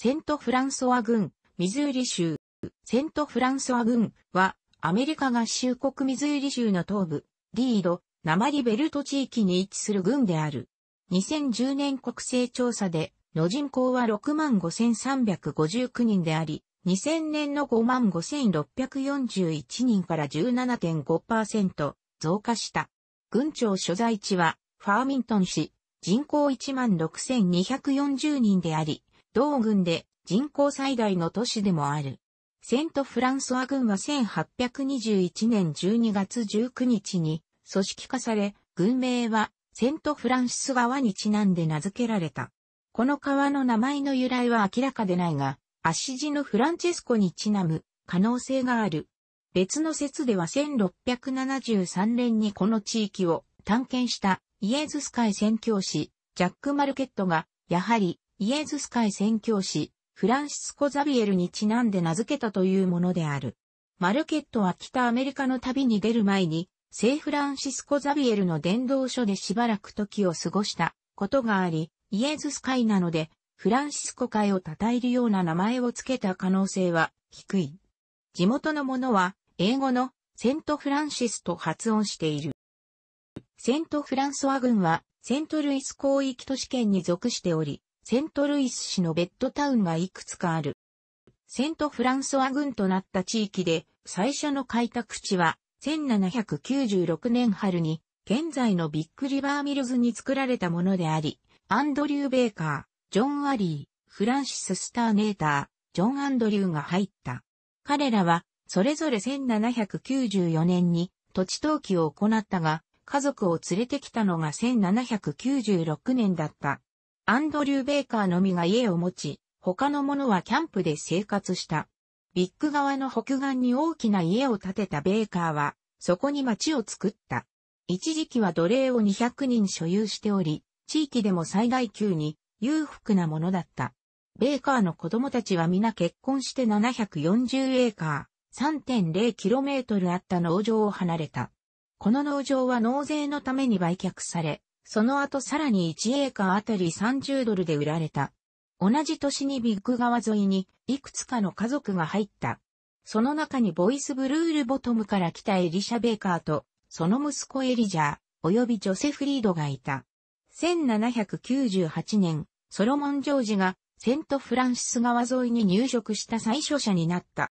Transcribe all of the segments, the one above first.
セント・フランソワ郡、ミズーリ州。セント・フランソワ郡は、アメリカ合衆国ミズーリ州の東部、リード、ナマリベルト地域に位置する郡である。2010年国勢調査で、の人口は65,359人であり、2000年の55,641人から17.5%増加した。郡庁所在地は、ファーミントン市、人口16,240人であり、同郡で人口最大の都市でもある。セントフランソワ軍は1821年12月19日に組織化され、軍名はセントフランシス川にちなんで名付けられた。この川の名前の由来は明らかでないが、足地のフランチェスコにちなむ可能性がある。別の説では1673年にこの地域を探検したイエズス会宣教師ジャック・マルケットが、やはりイエズス会宣教師、フランシスコ・ザビエルにちなんで名付けたというものである。マルケットは北アメリカの旅に出る前に、聖フランシスコ・ザビエルの伝道書でしばらく時を過ごしたことがあり、イエズス会なので、フランシスコ会を称えるような名前を付けた可能性は低い。地元の者は、英語のセントフランシスと発音している。セントフランソワ軍は、セントルイス広域都市圏に属しており、セントルイス市のベッドタウンがいくつかある。セントフランソワ軍となった地域で、最初の開拓地は、1796年春に、現在のビッグリバーミルズに作られたものであり、アンドリュー・ベーカー、ジョン・アリー、フランシス・スターネーター、ジョン・アンドリューが入った。彼らは、それぞれ1794年に土地登記を行ったが、家族を連れてきたのが1796年だった。アンドリュー・ベイカーのみが家を持ち、他の者はキャンプで生活した。ビッグ側の北岸に大きな家を建てたベーカーは、そこに町を作った。一時期は奴隷を200人所有しており、地域でも最大級に裕福なものだった。ベーカーの子供たちは皆結婚して740エーカー、3.0km あった農場を離れた。この農場は納税のために売却され、その後さらに1エーカーあたり30ドルで売られた。同じ年にビッグ川沿いにいくつかの家族が入った。その中にボイスブルールボトムから来たエリシャ・ベーカーと、その息子エリジャー、及びジョセフリードがいた。1798年、ソロモン・ジョージがセント・フランシス川沿いに入植した最初者になった。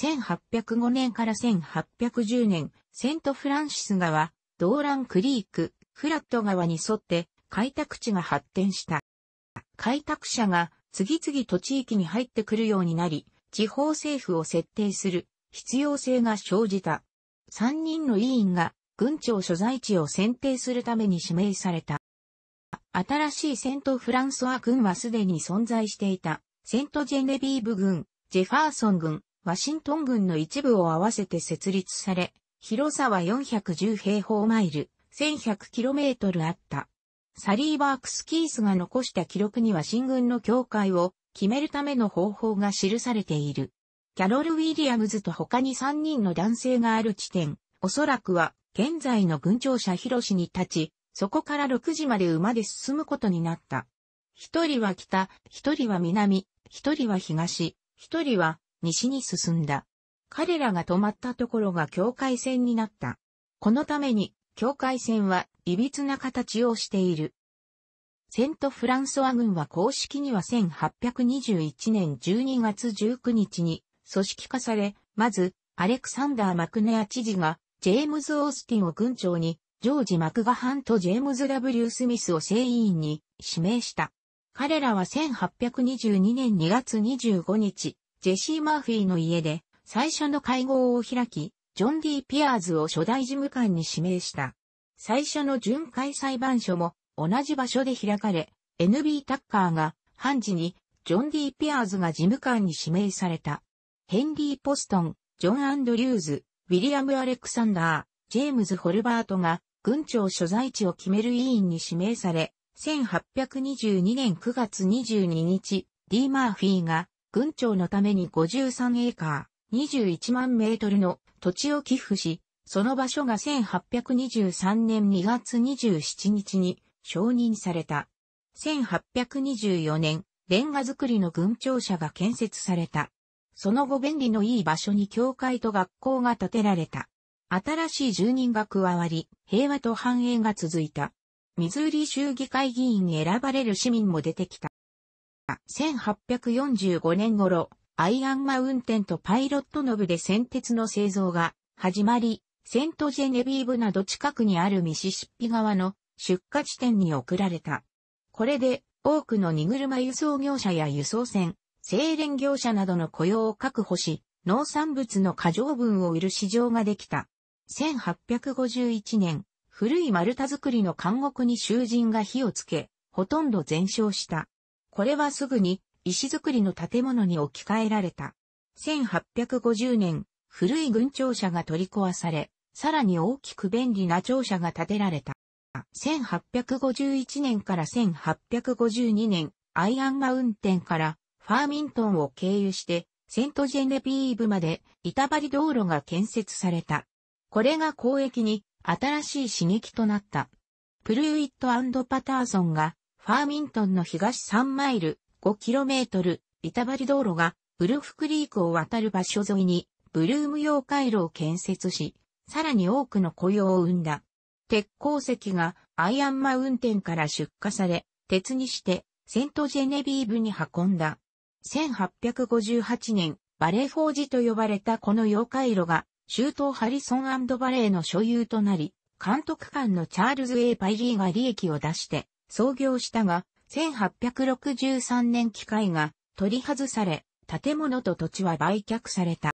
1805年から1810年、セント・フランシス川、ドーラン・クリーク、フラット川に沿って開拓地が発展した。開拓者が次々と地域に入ってくるようになり、地方政府を設定する必要性が生じた。3人の委員が軍庁所在地を選定するために指名された。新しいセントフランソワ軍はすでに存在していた。セントジェネビーブ軍、ジェファーソン軍、ワシントン軍の一部を合わせて設立され、広さは410平方マイル、1100km あった。サリーバークスキースが残した記録には進軍の境界を決めるための方法が記されている。キャロル・ウィリアムズと他に3人の男性がある地点、おそらくは現在の軍庁舎広しに立ち、そこから6時まで馬で進むことになった。一人は北、一人は南、一人は東、一人は西に進んだ。彼らが止まったところが境界線になった。このために境界線は、いびつな形をしている。セント・フランソワ軍は公式には1821年12月19日に組織化され、まず、アレクサンダー・マクネア知事が、ジェームズ・オースティンを軍長に、ジョージ・マクガハンとジェームズ・ W・ スミスを正委員に指名した。彼らは1822年2月25日、ジェシー・マーフィーの家で最初の会合を開き、ジョン・ディ・ピアーズを初代事務官に指名した。最初の巡回裁判所も同じ場所で開かれ、NB タッカーが判事にジョン・ディ・ピアーズが事務官に指名された。ヘンリー・ポストン、ジョン・アンドリューズ、ウィリアム・アレクサンダー、ジェームズ・ホルバートが軍庁所在地を決める委員に指名され、1822年9月22日、D・ マーフィーが軍庁のために53エーカー、21万メートルの土地を寄付し、その場所が1823年2月27日に承認された。1824年、レンガ造りの軍庁舎が建設された。その後便利のいい場所に教会と学校が建てられた。新しい住人が加わり、平和と繁栄が続いた。ミズーリ州議会議員に選ばれる市民も出てきた。1845年頃、アイアンマウンテンとパイロットノブで先鉄の製造が始まり、セントジェネビーブなど近くにあるミシシッピ川の出荷地点に送られた。これで多くの荷車輸送業者や輸送船、精錬業者などの雇用を確保し、農産物の過剰分を売る市場ができた。1851年、古い丸太作りの監獄に囚人が火をつけ、ほとんど全焼した。これはすぐに石造りの建物に置き換えられた。1850年、古い軍庁舎が取り壊され、さらに大きく便利な庁舎が建てられた。1851年から1852年、アイアンマウンテンからファーミントンを経由して、セントジェネビーブまで板張り道路が建設された。これが交易に新しい刺激となった。プルーイットパターソンがファーミントンの東3マイル 5km、板張道路が、ウルフクリークを渡る場所沿いに、ブルーム用回路を建設し、さらに多くの雇用を生んだ。鉄鉱石がアイアンマウンテンから出荷され、鉄にしてセントジェネビーブに運んだ。1858年、バレーフォージと呼ばれたこの溶回路が、州東ハリソンバレーの所有となり、監督官のチャールズ・ェイ・パイリーが利益を出して創業したが、1863年機械が取り外され、建物と土地は売却された。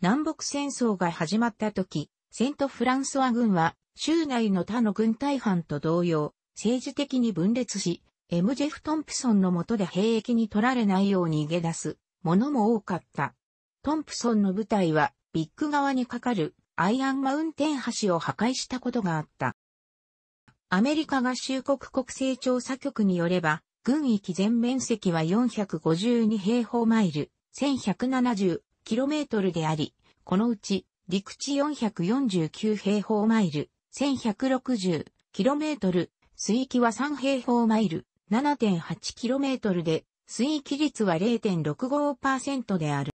南北戦争が始まった時、セント・フランソワ軍は州内の他の軍隊班と同様、政治的に分裂し、エム・ジェフ・トンプソンの下で兵役に取られないように逃げ出すものも多かった。トンプソンの部隊はビッグ側にかかるアイアンマウンテン橋を破壊したことがあった。アメリカ合衆国国勢調査局によれば、軍域全面積は452平方マイル、1170キロメートルであり、このうち陸地449平方マイル、1160キロメートル、水域は3平方マイル、7.8キロメートルで、水域率は0.65%である。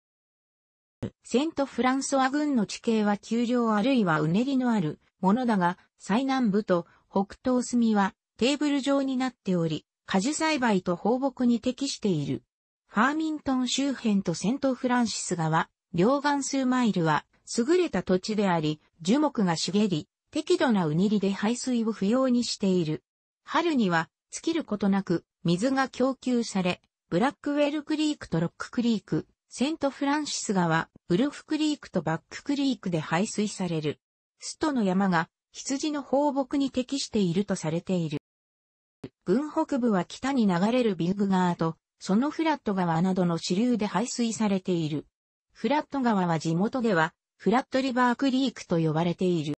セント・フランソワ軍の地形は丘陵あるいはうねりのあるものだが、最南部と北東隅はテーブル状になっており、果樹栽培と放牧に適している。ファーミントン周辺とセントフランシス川、両岸数マイルは優れた土地であり、樹木が茂り、適度なうにりで排水を不要にしている。春には尽きることなく水が供給され、ブラックウェルクリークとロッククリーク、セントフランシス川、ウルフクリークとバッククリークで排水される。ストの山が羊の放牧に適しているとされている。軍北部は北に流れるビッグ川と、そのフラット川などの支流で排水されている。フラット川は地元では、フラットリバークリークと呼ばれている。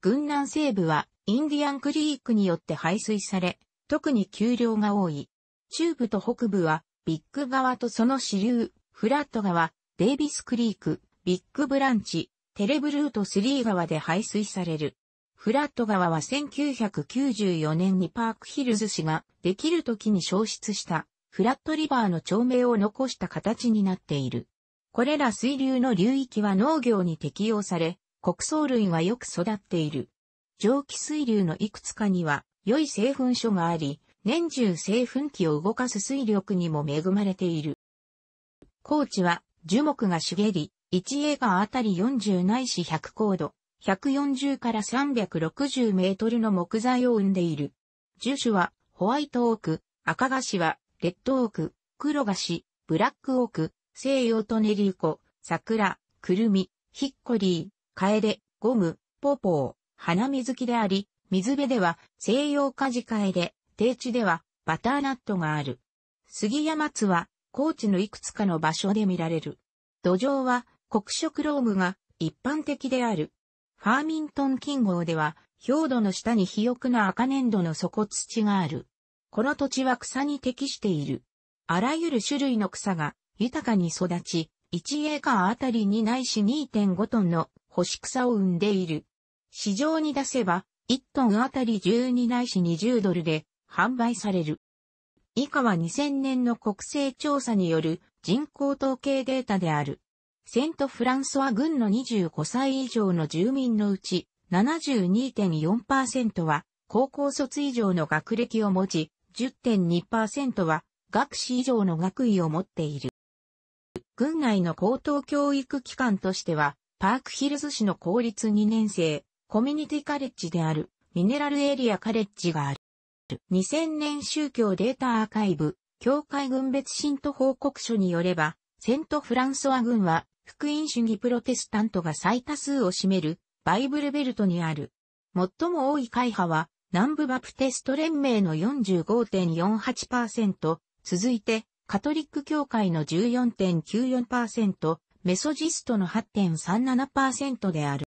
軍南西部は、インディアンクリークによって排水され、特に丘陵が多い。中部と北部は、ビッグ川とその支流、フラット川、デイビスクリーク、ビッグブランチ、テレブルート3川で排水される。フラット川は1994年にパークヒルズ市ができる時に消失したフラットリバーの町名を残した形になっている。これら水流の流域は農業に適用され、国草類がよく育っている。蒸気水流のいくつかには良い製粉所があり、年中製粉機を動かす水力にも恵まれている。高地は樹木が茂り、一映画あたり40ないし100高度、140から360メートルの木材を生んでいる。樹種はホワイトオーク、赤菓子はレッドオーク、黒菓子、ブラックオーク、西洋とネリウコ、桜、くるみ、ヒッコリー、カエデ、ゴム、ポーポー、花水木であり、水辺では西洋カジカエデ、低地ではバターナットがある。杉山津は高地のいくつかの場所で見られる。土壌は黒色ロームが一般的である。ファーミントン近郷では、氷土の下に肥沃な赤粘土の底土がある。この土地は草に適している。あらゆる種類の草が豊かに育ち、1エーカーあたりにないし2.5トンの干し草を生んでいる。市場に出せば、1トンあたり12ないし20ドルで販売される。以下は2000年の国勢調査による人口統計データである。セントフランソワ軍の25歳以上の住民のうち72.4%は高校卒以上の学歴を持ち、10.2%は学士以上の学位を持っている。軍内の高等教育機関としては、パークヒルズ市の公立2年生、コミュニティカレッジである、ミネラルエリアカレッジがある。2000年宗教データアーカイブ、教会軍別信徒報告書によれば、セントフランソワ軍は福音主義プロテスタントが最多数を占めるバイブルベルトにある。最も多い会派は南部バプテスト連盟の45.48%、続いてカトリック教会の14.94%、メソジストの8.37%である。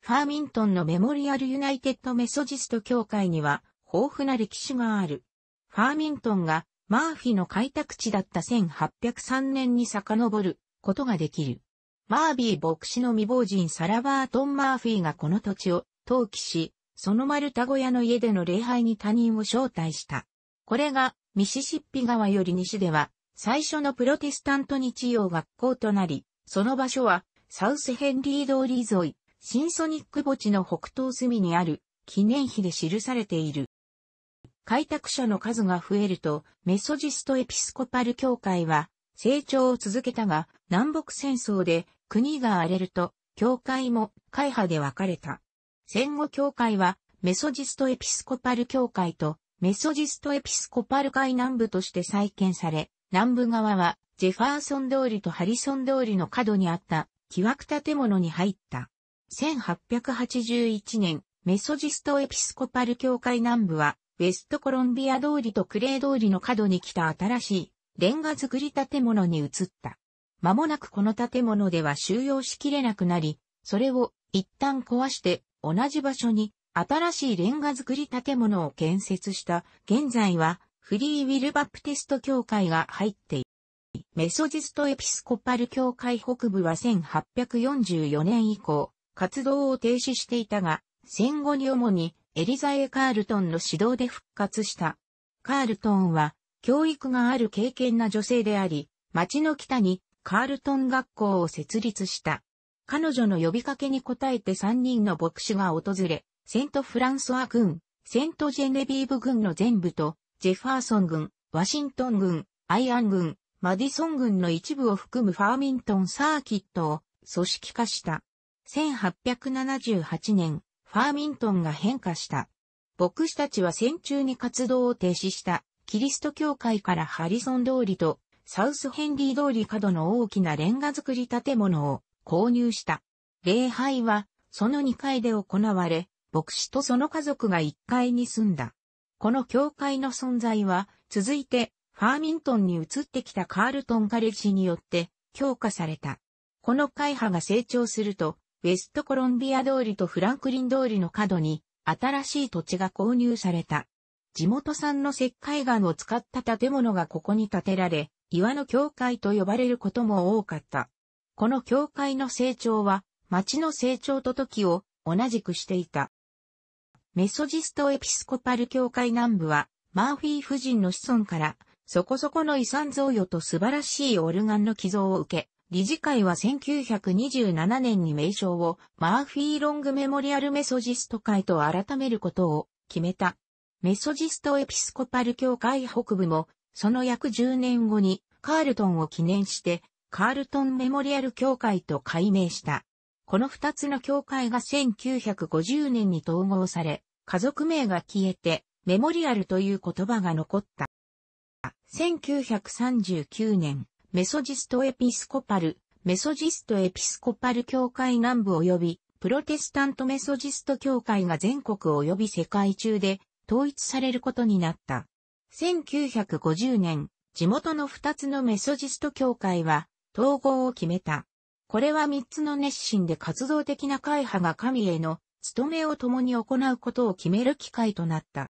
ファーミントンのメモリアルユナイテッドメソジスト教会には豊富な歴史がある。ファーミントンがマーフィの開拓地だった1803年に遡ることができる。マービー牧師の未亡人サラバートン・マーフィーがこの土地を登記し、その丸太小屋の家での礼拝に他人を招待した。これがミシシッピ川より西では最初のプロテスタント日曜学校となり、その場所はサウスヘンリー通り沿い、シンソニック墓地の北東隅にある記念碑で記されている。開拓者の数が増えると、メソジストエピスコパル教会は成長を続けたが、南北戦争で国が荒れると、教会も会派で分かれた。戦後教会は、メソジストエピスコパル教会と、メソジストエピスコパル会南部として再建され、南部側は、ジェファーソン通りとハリソン通りの角にあった、木枠建物に入った。1881年、メソジストエピスコパル教会南部は、ウェストコロンビア通りとクレー通りの角に来た新しいレンガ作り建物に移った。間もなくこの建物では収容しきれなくなり、それを一旦壊して同じ場所に新しいレンガ作り建物を建設した現在はフリーウィルバプテスト教会が入っている。メソジストエピスコパル教会北部は1844年以降活動を停止していたが戦後に主にエリザエ・カールトンの指導で復活した。カールトンは教育がある経験な女性であり、町の北にカールトン学校を設立した。彼女の呼びかけに応えて3人の牧師が訪れ、セントフランソワ軍、セントジェネビーブ軍の全部と、ジェファーソン軍、ワシントン軍、アイアン軍、マディソン軍の一部を含むファーミントンサーキットを組織化した。1878年、ファーミントンが変化した。牧師たちは戦中に活動を停止した。キリスト教会からハリソン通りとサウスヘンリー通り角の大きなレンガ造り建物を購入した。礼拝はその2階で行われ、牧師とその家族が1階に住んだ。この教会の存在は、続いて、ファーミントンに移ってきたカールトンカレッジによって強化された。この会派が成長すると、ウェストコロンビア通りとフランクリン通りの角に新しい土地が購入された。地元産の石灰岩を使った建物がここに建てられ、岩の教会と呼ばれることも多かった。この教会の成長は、町の成長と時を同じくしていた。メソジストエピスコパル教会南部は、マーフィー夫人の子孫から、そこそこの遺産贈与と素晴らしいオルガンの寄贈を受け、理事会は1927年に名称をマーフィーロングメモリアルメソジスト会と改めることを決めた。メソジストエピスコパル教会北部も、その約10年後にカールトンを記念して、カールトンメモリアル教会と改名した。この二つの教会が1950年に統合され、家族名が消えて、メモリアルという言葉が残った。1939年、メソジストエピスコパル、メソジストエピスコパル教会南部及び、プロテスタントメソジスト教会が全国及び世界中で統一されることになった。1950年、地元の2つのメソジスト教会は統合を決めた。これは3つの熱心で活動的な会派が神への務めを共に行うことを決める機会となった。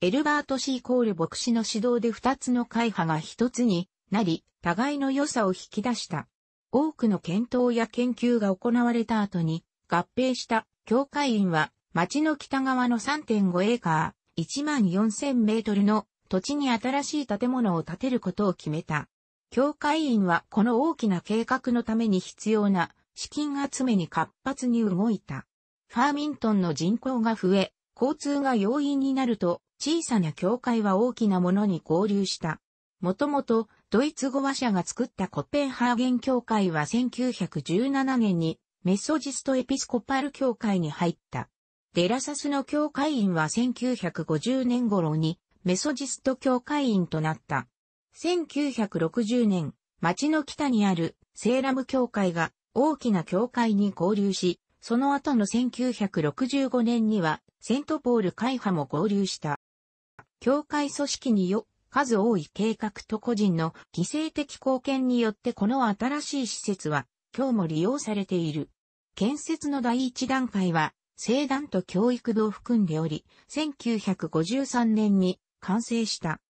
エルバート・シー・コール牧師の指導で2つの会派が1つになり、互いの良さを引き出した。多くの検討や研究が行われた後に合併した教会員は町の北側の3.5エーカー、14000メートルの土地に新しい建物を建てることを決めた。教会員はこの大きな計画のために必要な資金集めに活発に動いた。ファーミントンの人口が増え、交通が容易になると小さな教会は大きなものに合流した。もともとドイツ語話者が作ったコペンハーゲン教会は1917年にメソジストエピスコパル教会に入った。デラサスの教会員は1950年頃にメソジスト教会員となった。1960年、町の北にあるセーラム教会が大きな教会に合流し、その後の1965年にはセントポール会派も合流した。教会組織によ数多い計画と個人の犠牲的貢献によってこの新しい施設は今日も利用されている。建設の第一段階は生団と教育部を含んでおり、1953年に完成した。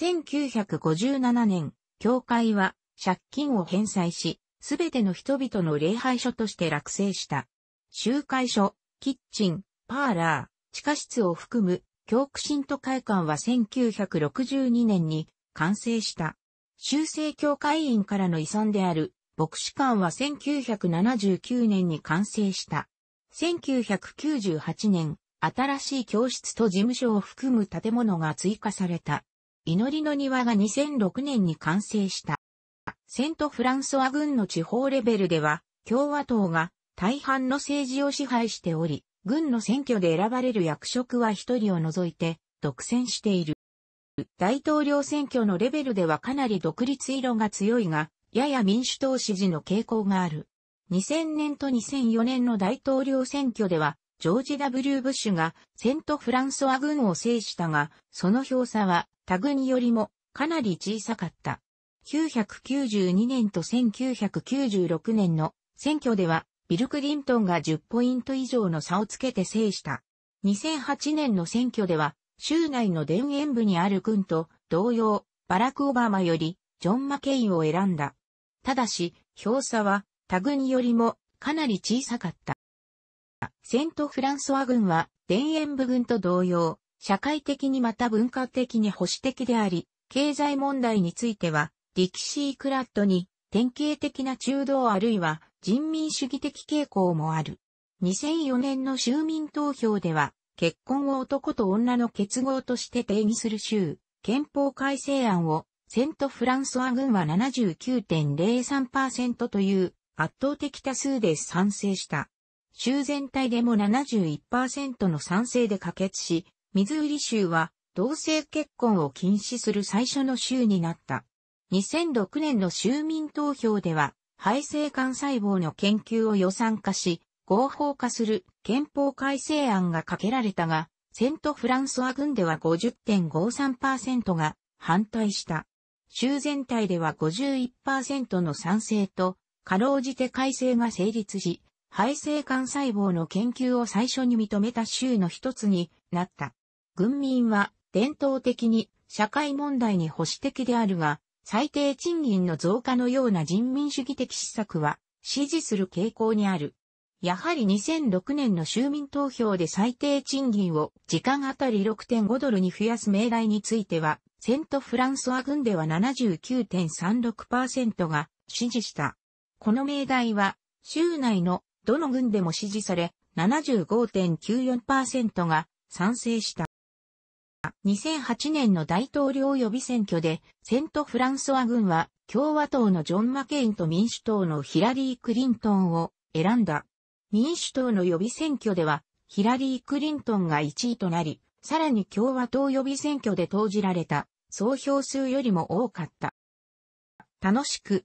1957年、教会は借金を返済し、すべての人々の礼拝所として落成した。集会所、キッチン、パーラー、地下室を含む教区信徒会館は1962年に完成した。修正教会員からの遺産である牧師館は1979年に完成した。1998年、新しい教室と事務所を含む建物が追加された。祈りの庭が2006年に完成した。セントフランソワ軍の地方レベルでは、共和党が大半の政治を支配しており、軍の選挙で選ばれる役職は一人を除いて独占している。大統領選挙のレベルではかなり独立色が強いが、やや民主党支持の傾向がある。2000年と2004年の大統領選挙では、ジョージ・ W・ ブッシュがセント・フランソワ軍を制したが、その票差は他軍よりもかなり小さかった。992年と1996年の選挙では、ビル・クリントンが10ポイント以上の差をつけて制した。2008年の選挙では、州内の田園部にある軍と同様、バラク・オバマよりジョン・マケインを選んだ。ただし、票差は他軍よりもかなり小さかった。セント・フランソワ軍は、田園部軍と同様、社会的にまた文化的に保守的であり、経済問題については、ディキシー・クラットに典型的な中道あるいは人民主義的傾向もある。2004年の州民投票では、結婚を男と女の結合として定義する州、憲法改正案を、セント・フランソワ軍は79.03%という圧倒的多数で賛成した。州全体でも71%の賛成で可決し、ミズーリ州は同性結婚を禁止する最初の州になった。2006年の州民投票では、肺性幹細胞の研究を予算化し、合法化する憲法改正案がかけられたが、セントフランソワ軍では50.53%が反対した。州全体では51%の賛成とかろうじて改正が成立し、肺性幹細胞の研究を最初に認めた州の一つになった。軍民は伝統的に社会問題に保守的であるが、最低賃金の増加のような人民主義的施策は支持する傾向にある。やはり2006年の州民投票で最低賃金を時間あたり6.5ドルに増やす命題については、セントフランソア軍では79.36%が支持した。この命題は、州内のどの軍でも支持され、75.94%が賛成した。2008年の大統領予備選挙で、セント・フランソワ軍は共和党のジョン・マケインと民主党のヒラリー・クリントンを選んだ。民主党の予備選挙では、ヒラリー・クリントンが1位となり、さらに共和党予備選挙で投じられた、総票数よりも多かった。楽しく、